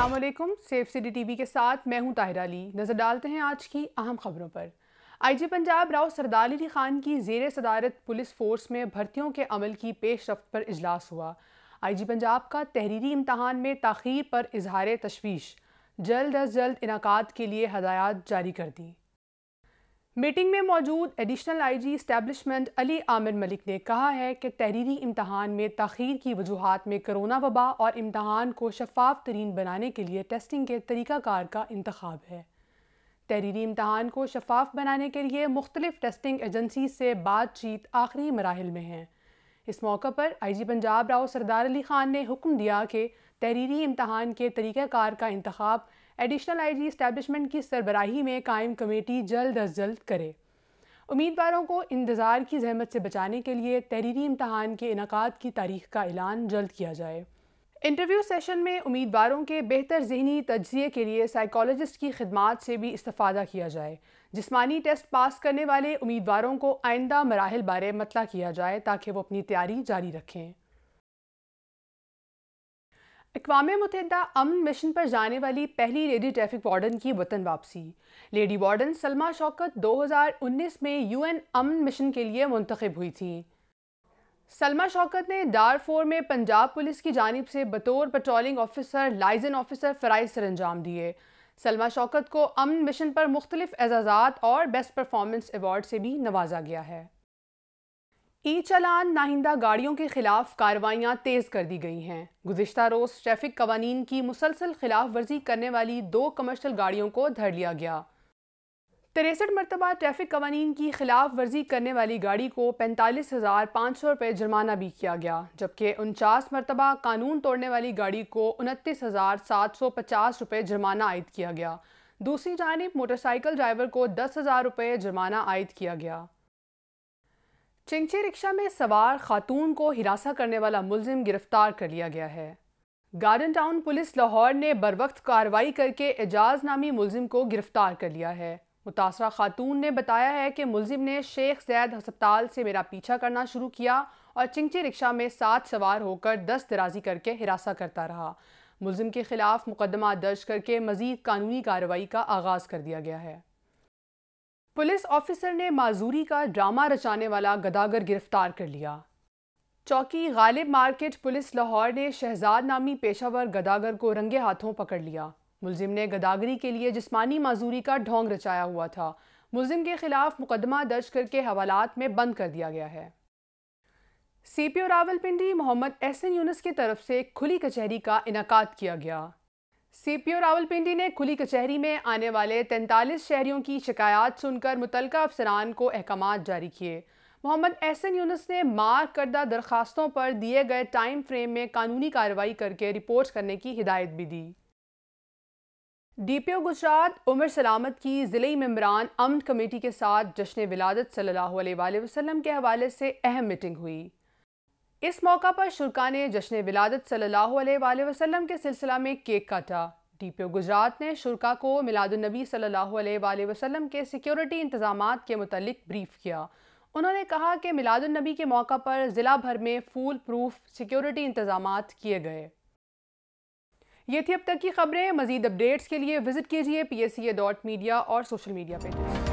अल्लाम safe city TV के साथ मैं हूं ताहिर अली नज़र डालते हैं आज की अहम खबरों पर आईजी पंजाब राव सरदार अली खान की जेर सदारत पुलिस फोर्स में भर्तियों के अमल की पेश रफ्त पर इजलास हुआ आईजी पंजाब का तहरीरी इम्तहान में तखीर पर इजहार तशवीश जल्द अज जल्द इनका के लिए हदायत जारी कर दी मीटिंग में मौजूद additional IG establishment Ali Amir Malik ने कहा है कि तहरीरी इम्तहान में तखीर की वजूहत में करोना वबा और इम्तहान को शफाफ तरीन बनाने के लिए टेस्टिंग के तरीक़ाकार का इंतखब है तहरीरी इम्तहान को शफाफ बनाने के लिए मुख्तलिफ टेस्टिंग एजेंसी से बातचीत आखिरी मराहल में है इस मौके पर आई जी पंजाब राव सरदार अली ख़ान ने हुक्म दिया कि तहरीरी इम्तहान के तरीक़ाकार का इंतखब एडिशनल आईजी इस्टेब्लिशमेंट की सरबराही में कायम कमेटी जल्द अज जल्द करे उम्मीदवारों को इंतज़ार की जहमत से बचाने के लिए तहरीरी इम्तहान के इनका की तारीख का ऐलान जल्द किया जाए इंटरव्यू सेशन में उम्मीदवारों के बेहतर जहनी तजिए के लिए साइकोलॉजिस्ट की खदमात से भी इस्ता किया जाए जिसमानी टेस्ट पास करने वाले उम्मीदवारों को आइंदा मराहल बारे मतला किया जाए ताकि वो अपनी तैयारी जारी रखें अकवा मुतहद अमन मिशन पर जाने वाली पहली लेडी ट्रैफिक वार्डन की वतन वापसी लेडी वार्डन सलमा शौकत 2019 में यूएन अमन मिशन के लिए मुंतखब हुई थी सलमा शौकत ने डारफोर में पंजाब पुलिस की जानब से बतौर पेट्रोलिंग ऑफिसर लाइजन ऑफिसर फ़राइज सर अंजाम दिए सलमा शौकत को अमन मिशन पर मुख्तलिफ एजाज़ात और बेस्ट परफॉर्मेंस एवॉर्ड से भी नवाजा गया है ई चलान नाहिंदा गाड़ियों के खिलाफ कार्रवाइयाँ तेज़ कर दी गई हैं गुजशत रोज़ ट्रैफिक कवानीन की मुसलसल खिलाफ वर्जी करने वाली दो कमर्शल गाड़ियों को धर लिया गया तिरसठ मरतबा ट्रैफिक कवानीन की खिलाफ वर्जी करने वाली गाड़ी को पैंतालीस हज़ार पाँच सौ रुपये जुर्माना भी किया गया जबकि उनचास मरतबा कानून तोड़ने वाली गाड़ी को उनतीस हज़ार सात सौ पचास रुपये जुर्माना आयद किया गया दूसरी जानब मोटरसाइकिल ड्राइवर को दस हज़ार रुपये जुर्माना आयद किया गया चिंगचे रिक्शा में सवार खातून को हिरासा करने वाला मुलजिम गिरफ्तार कर लिया गया है गार्डन टाउन पुलिस लाहौर ने बरवक्त कार्रवाई करके एजाज नामी मुलजिम को गिरफ्तार कर लिया है मुतासर खातून ने बताया है कि मुलजिम ने शेख जैद हस्पताल से मेरा पीछा करना शुरू किया और चिंगची रिक्शा में सात सवार होकर दस दराजी करके हिरासा करता रहा मुलजिम के खिलाफ मुकदमा दर्ज करके मजीद कानूनी कार्रवाई का आगाज़ कर दिया गया है पुलिस ऑफिसर ने माजूरी का ड्रामा रचाने वाला गदागर गिरफ्तार कर लिया चौकी गालिब मार्केट पुलिस लाहौर ने शहजाद नामी पेशावर गदागर को रंगे हाथों पकड़ लिया मुलजिम ने गदागरी के लिए जिस्मानी माजूरी का ढोंग रचाया हुआ था मुलजिम के खिलाफ मुकदमा दर्ज करके हवालात में बंद कर दिया गया है C P O Rawalpindi Mohammad Ehsan Younus की तरफ से खुली कचहरी का इनका किया गया सीपीओ रावलपिंडी ने खुली कचहरी में आने वाले 43 शहरियों की शिकायत सुनकर मुतलका अफसरान को अहकाम जारी किए मोहम्मद एहसन यूनस ने मार करदा दरखास्तों पर दिए गए टाइम फ्रेम में कानूनी कार्रवाई करके रिपोर्ट करने की हिदायत भी दी डीपीओ गुजरात उमर सलामत की ज़िले मम्बरान अमन कमेटी के साथ जश्न विलादत सल्लल्लाहु अलैहि वसल्लम के हवाले से अहम मीटिंग हुई इस मौका पर शुरा ने जश्न विलादत सल्ला वसलम के सिलसिला में केक काटा डी पी ओ गुजरात ने शुरा को मिलादुलनबी सल्लल्लाहु अलैहि वसल्लम के सिक्योरिटी इंतजाम के मतलब ब्रीफ किया उन्होंने कहा कि मिलादुलनबी के मौका पर ज़िला भर में फूल प्रूफ सिक्योरिटी इंतजाम किए गए ये थी अब तक की खबरें मजीद अपडेट्स के लिए विजिट कीजिए P S C dot media और सोशल मीडिया पेजेस